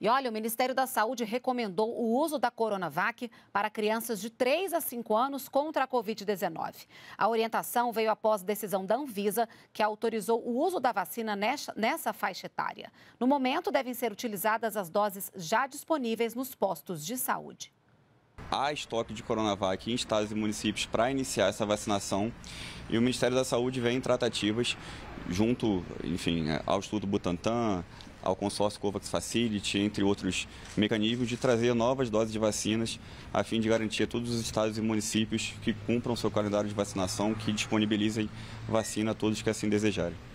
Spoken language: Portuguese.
E olha, o Ministério da Saúde recomendou o uso da Coronavac para crianças de 3 a 5 anos contra a Covid-19. A orientação veio após decisão da Anvisa, que autorizou o uso da vacina nessa, nessa faixa etária. No momento, devem ser utilizadas as doses já disponíveis nos postos de saúde. Há estoque de Coronavac em estados e municípios para iniciar essa vacinação e o Ministério da Saúde vem em tratativas junto, enfim, é, ao Instituto Butantan, ao consórcio COVAX Facility, entre outros mecanismos, de trazer novas doses de vacinas a fim de garantir a todos os estados e municípios que cumpram seu calendário de vacinação, que disponibilizem vacina a todos que assim desejarem.